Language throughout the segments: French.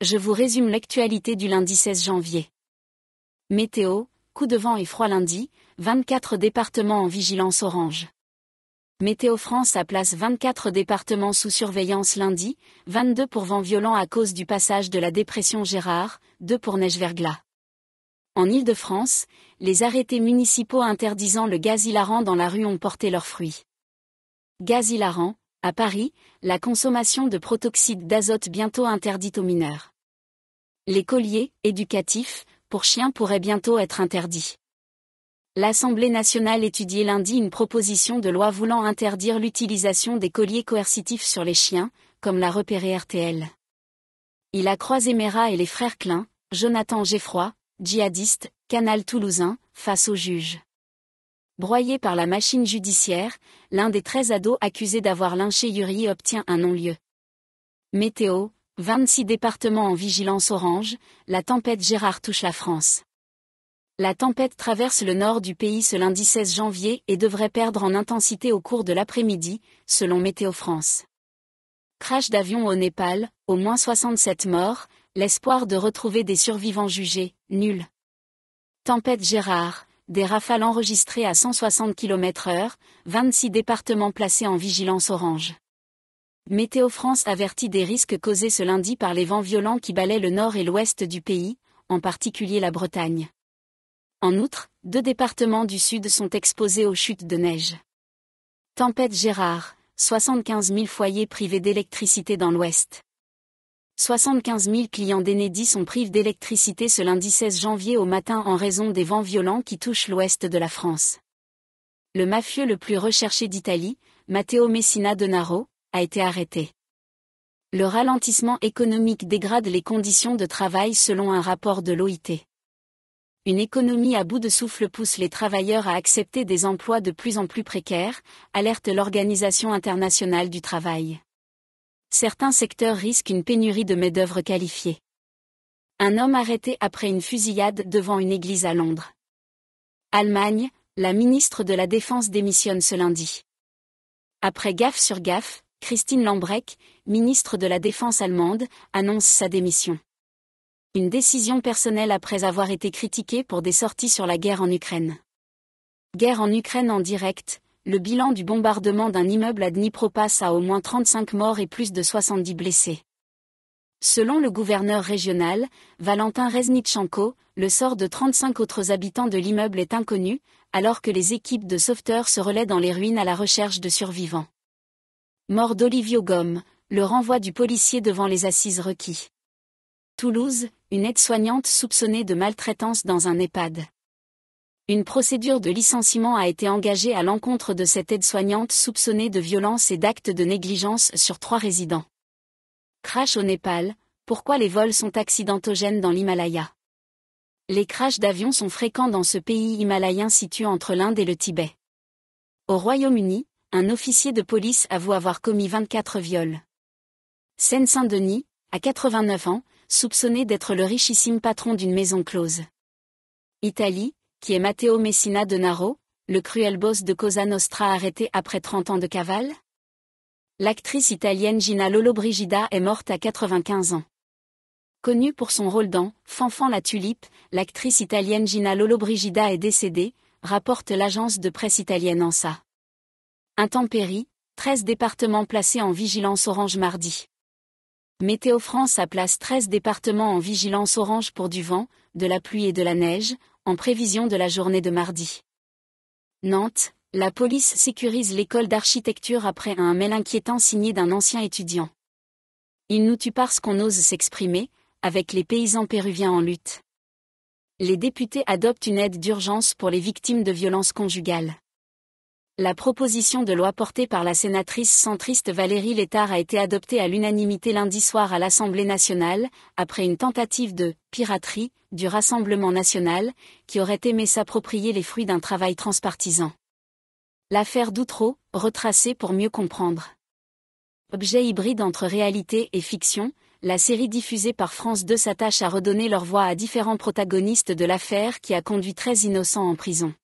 je vous résume l'actualité du lundi 16 janvier. Météo, coup de vent et froid lundi, 24 départements en vigilance orange. Météo France a place 24 départements sous surveillance lundi, 22 pour vent violent à cause du passage de la dépression Gérard, 2 pour neige verglas. En Île-de-France, les arrêtés municipaux interdisant le gaz hilarant dans la rue ont porté leurs fruits. Gaz hilarant, à Paris, la consommation de protoxyde d'azote bientôt interdite aux mineurs. Les colliers, éducatifs, pour chiens pourraient bientôt être interdits. L'Assemblée nationale étudiait lundi une proposition de loi voulant interdire l'utilisation des colliers coercitifs sur les chiens, comme l'a repéré RTL. Il a croisé Mera et les frères Klein, Jonathan Geffroy, djihadiste, Canal Toulousain, face au juge. Broyé par la machine judiciaire, l'un des 13 ados accusés d'avoir lynché Yuri obtient un non-lieu. Météo, 26 départements en vigilance orange, la tempête Gérard touche la France. La tempête traverse le nord du pays ce lundi 16 janvier et devrait perdre en intensité au cours de l'après-midi, selon Météo France. Crash d'avion au Népal, au moins 67 morts, l'espoir de retrouver des survivants jugés, nul. Tempête Gérard, des rafales enregistrées à 160 km/h, 26 départements placés en vigilance orange. Météo France avertit des risques causés ce lundi par les vents violents qui balaient le nord et l'ouest du pays, en particulier la Bretagne. En outre, deux départements du sud sont exposés aux chutes de neige. Tempête Gérard, 75 000 foyers privés d'électricité dans l'ouest. 75 000 clients d'Enedis sont privés d'électricité ce lundi 16 janvier au matin en raison des vents violents qui touchent l'ouest de la France. Le mafieux le plus recherché d'Italie, Matteo Messina Denaro, a été arrêté. Le ralentissement économique dégrade les conditions de travail selon un rapport de l'OIT. Une économie à bout de souffle pousse les travailleurs à accepter des emplois de plus en plus précaires, alerte l'Organisation internationale du travail certains secteurs risquent une pénurie de main-d'œuvre qualifiée. Un homme arrêté après une fusillade devant une église à Londres. Allemagne, la ministre de la Défense démissionne ce lundi. Après gaffe sur gaffe, Christine Lambrecht, ministre de la Défense allemande, annonce sa démission. Une décision personnelle après avoir été critiquée pour des sorties sur la guerre en Ukraine. Guerre en Ukraine en direct, le bilan du bombardement d'un immeuble à Dnipro passe à au moins 35 morts et plus de 70 blessés. Selon le gouverneur régional, Valentin Reznitschenko, le sort de 35 autres habitants de l'immeuble est inconnu, alors que les équipes de sauveteurs se relaient dans les ruines à la recherche de survivants. Mort d'Olivio Gomme, le renvoi du policier devant les assises requis. Toulouse, une aide-soignante soupçonnée de maltraitance dans un EHPAD. Une procédure de licenciement a été engagée à l'encontre de cette aide-soignante soupçonnée de violence et d'actes de négligence sur trois résidents. Crash au Népal, pourquoi les vols sont accidentogènes dans l'Himalaya Les crashs d'avions sont fréquents dans ce pays himalayen situé entre l'Inde et le Tibet. Au Royaume-Uni, un officier de police avoue avoir commis 24 viols. Seine-Saint-Denis, à 89 ans, soupçonné d'être le richissime patron d'une maison close. Italie, qui est Matteo Messina de Naro, le cruel boss de Cosa Nostra arrêté après 30 ans de cavale L'actrice italienne Gina Lollobrigida est morte à 95 ans. Connue pour son rôle dans Fanfan la tulipe, l'actrice italienne Gina Lollobrigida est décédée, rapporte l'agence de presse italienne ANSA. Intempéries, 13 départements placés en vigilance orange mardi. Météo France a place 13 départements en vigilance orange pour du vent, de la pluie et de la neige, en prévision de la journée de mardi. Nantes, la police sécurise l'école d'architecture après un mail inquiétant signé d'un ancien étudiant. Il nous tue parce qu'on ose s'exprimer, avec les paysans péruviens en lutte. Les députés adoptent une aide d'urgence pour les victimes de violences conjugales. La proposition de loi portée par la sénatrice centriste Valérie Létard a été adoptée à l'unanimité lundi soir à l'Assemblée nationale, après une tentative de piraterie du Rassemblement national, qui aurait aimé s'approprier les fruits d'un travail transpartisan. L'affaire d'Outreau, retracée pour mieux comprendre. Objet hybride entre réalité et fiction, la série diffusée par France 2 s'attache à redonner leur voix à différents protagonistes de l'affaire qui a conduit très innocents en prison.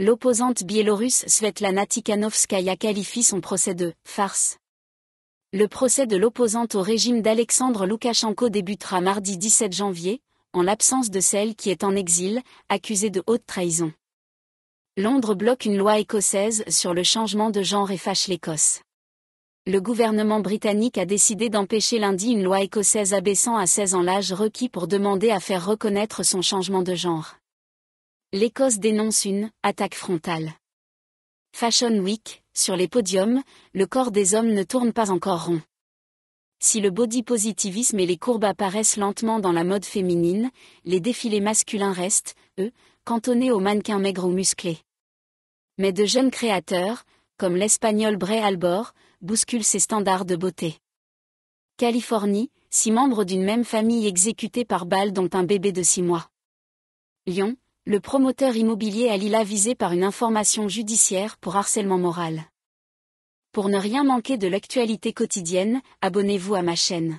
L'opposante biélorusse Svetlana Tikhanovskaya qualifie son procès de farce. Le procès de l'opposante au régime d'Alexandre Loukachenko débutera mardi 17 janvier, en l'absence de celle qui est en exil, accusée de haute trahison. Londres bloque une loi écossaise sur le changement de genre et fâche l'Écosse. Le gouvernement britannique a décidé d'empêcher lundi une loi écossaise abaissant à 16 ans l'âge requis pour demander à faire reconnaître son changement de genre. L'Écosse dénonce une attaque frontale. Fashion Week, sur les podiums, le corps des hommes ne tourne pas encore rond. Si le body positivisme et les courbes apparaissent lentement dans la mode féminine, les défilés masculins restent, eux, cantonnés aux mannequins maigres ou musclés. Mais de jeunes créateurs, comme l'espagnol Bray Albor, bousculent ces standards de beauté. Californie, six membres d'une même famille exécutés par balle dont un bébé de six mois. Lyon, le promoteur immobilier à Lila visé par une information judiciaire pour harcèlement moral. Pour ne rien manquer de l'actualité quotidienne, abonnez-vous à ma chaîne.